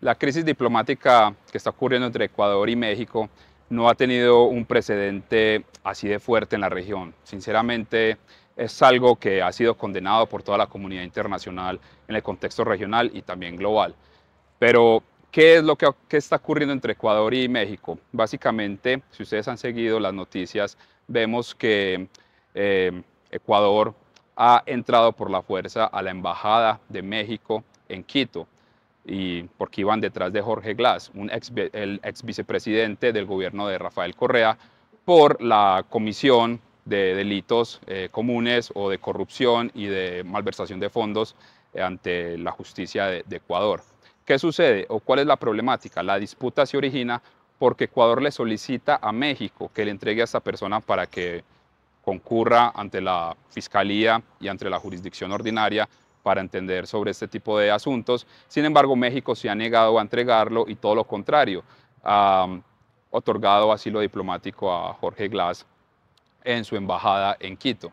La crisis diplomática que está ocurriendo entre Ecuador y México no ha tenido un precedente así de fuerte en la región. Sinceramente, es algo que ha sido condenado por toda la comunidad internacional en el contexto regional y también global. Pero, ¿qué es lo que está ocurriendo entre Ecuador y México? Básicamente, si ustedes han seguido las noticias, vemos que eh, Ecuador ha entrado por la fuerza a la Embajada de México en Quito y porque iban detrás de Jorge Glass, un ex, el ex vicepresidente del gobierno de Rafael Correa, por la comisión de delitos eh, comunes o de corrupción y de malversación de fondos eh, ante la justicia de, de Ecuador. ¿Qué sucede o cuál es la problemática? La disputa se origina porque Ecuador le solicita a México que le entregue a esta persona para que concurra ante la fiscalía y ante la jurisdicción ordinaria para entender sobre este tipo de asuntos. Sin embargo, México se ha negado a entregarlo y todo lo contrario, ha otorgado asilo diplomático a Jorge Glass en su embajada en Quito.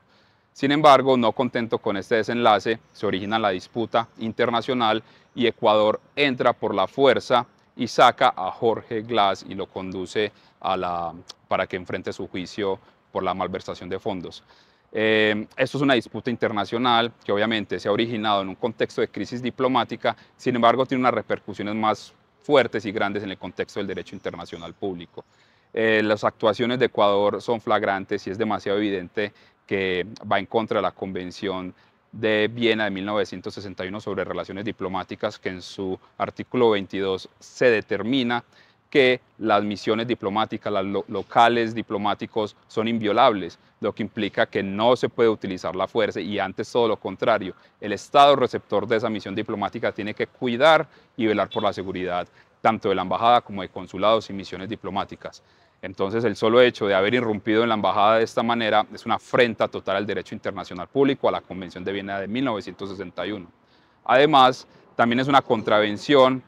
Sin embargo, no contento con este desenlace, se origina la disputa internacional y Ecuador entra por la fuerza y saca a Jorge Glass y lo conduce a la, para que enfrente su juicio por la malversación de fondos. Eh, esto es una disputa internacional que obviamente se ha originado en un contexto de crisis diplomática, sin embargo tiene unas repercusiones más fuertes y grandes en el contexto del derecho internacional público. Eh, las actuaciones de Ecuador son flagrantes y es demasiado evidente que va en contra de la Convención de Viena de 1961 sobre relaciones diplomáticas, que en su artículo 22 se determina que las misiones diplomáticas, los locales diplomáticos son inviolables, lo que implica que no se puede utilizar la fuerza y antes todo lo contrario, el Estado receptor de esa misión diplomática tiene que cuidar y velar por la seguridad tanto de la embajada como de consulados y misiones diplomáticas. Entonces, el solo hecho de haber irrumpido en la embajada de esta manera es una afrenta total al derecho internacional público, a la Convención de Viena de 1961. Además, también es una contravención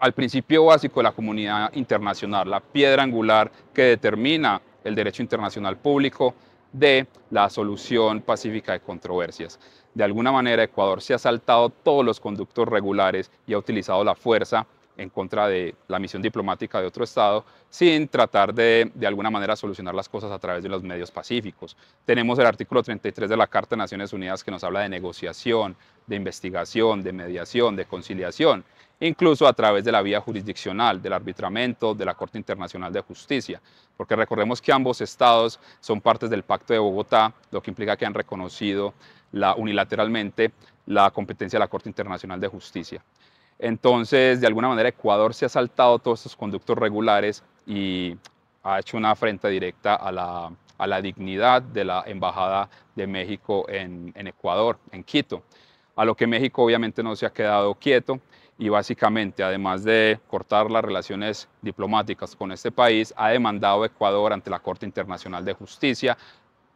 al principio básico de la comunidad internacional, la piedra angular que determina el derecho internacional público de la solución pacífica de controversias. De alguna manera Ecuador se ha saltado todos los conductos regulares y ha utilizado la fuerza en contra de la misión diplomática de otro Estado, sin tratar de, de alguna manera, solucionar las cosas a través de los medios pacíficos. Tenemos el artículo 33 de la Carta de Naciones Unidas que nos habla de negociación, de investigación, de mediación, de conciliación, incluso a través de la vía jurisdiccional, del arbitramento, de la Corte Internacional de Justicia, porque recordemos que ambos estados son partes del Pacto de Bogotá, lo que implica que han reconocido unilateralmente la competencia de la Corte Internacional de Justicia. Entonces, de alguna manera, Ecuador se ha saltado todos estos conductos regulares y ha hecho una afrenta directa a la, dignidad de la Embajada de México en, Ecuador, en Quito. A lo que México obviamente no se ha quedado quieto y básicamente, además de cortar las relaciones diplomáticas con este país, ha demandado a Ecuador ante la Corte Internacional de Justicia,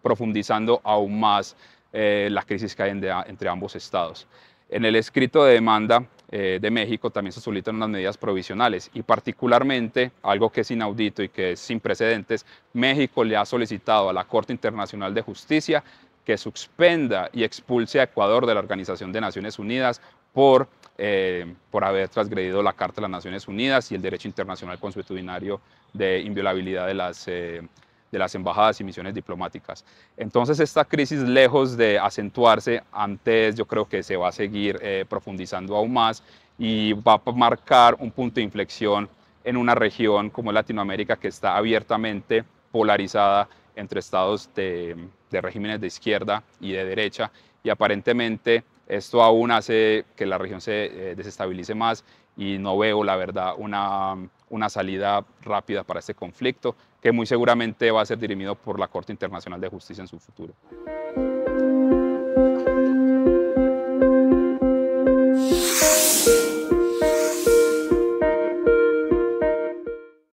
profundizando aún más eh, la crisis que hay entre ambos estados. En el escrito de demanda eh, de México también se solicitan unas medidas provisionales y particularmente algo que es inaudito y que es sin precedentes, México le ha solicitado a la Corte Internacional de Justicia que suspenda y expulse a Ecuador de la Organización de Naciones Unidas por, eh, por haber transgredido la Carta de las Naciones Unidas y el derecho internacional consuetudinario de inviolabilidad de las... Eh, de las embajadas y misiones diplomáticas. Entonces esta crisis, lejos de acentuarse, antes yo creo que se va a seguir eh, profundizando aún más y va a marcar un punto de inflexión en una región como Latinoamérica que está abiertamente polarizada entre estados de, regímenes de izquierda y de derecha y aparentemente esto aún hace que la región se eh, desestabilice más y no veo la verdad una una salida rápida para este conflicto, que muy seguramente va a ser dirimido por la Corte Internacional de Justicia en su futuro.